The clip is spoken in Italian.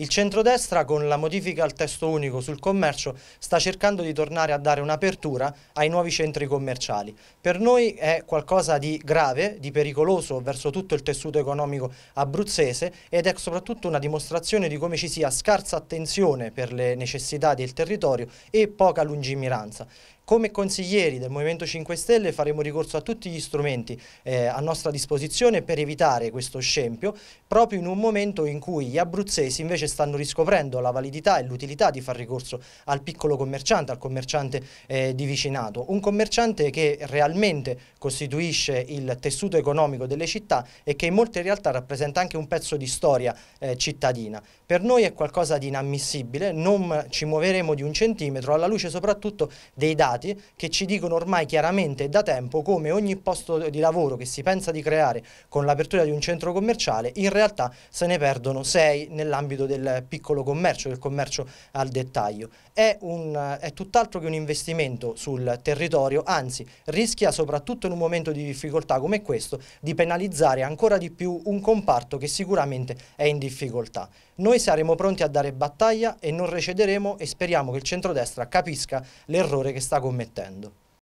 Il centrodestra, con la modifica al testo unico sul commercio, sta cercando di tornare a dare un'apertura ai nuovi centri commerciali. Per noi è qualcosa di grave, di pericoloso verso tutto il tessuto economico abruzzese ed è soprattutto una dimostrazione di come ci sia scarsa attenzione per le necessità del territorio e poca lungimiranza. Come consiglieri del Movimento 5 Stelle faremo ricorso a tutti gli strumenti eh, a nostra disposizione per evitare questo scempio, proprio in un momento in cui gli abruzzesi invece stanno riscoprendo la validità e l'utilità di far ricorso al piccolo commerciante, al commerciante eh, di vicinato, un commerciante che realmente costituisce il tessuto economico delle città e che in molte realtà rappresenta anche un pezzo di storia eh, cittadina. Per noi è qualcosa di inammissibile, non ci muoveremo di un centimetro alla luce soprattutto dei dati che ci dicono ormai chiaramente da tempo come ogni posto di lavoro che si pensa di creare con l'apertura di un centro commerciale in realtà se ne perdono sei nell'ambito del del piccolo commercio, del commercio al dettaglio. È, è tutt'altro che un investimento sul territorio, anzi rischia soprattutto in un momento di difficoltà come questo di penalizzare ancora di più un comparto che sicuramente è in difficoltà. Noi saremo pronti a dare battaglia e non recederemo e speriamo che il centrodestra capisca l'errore che sta commettendo.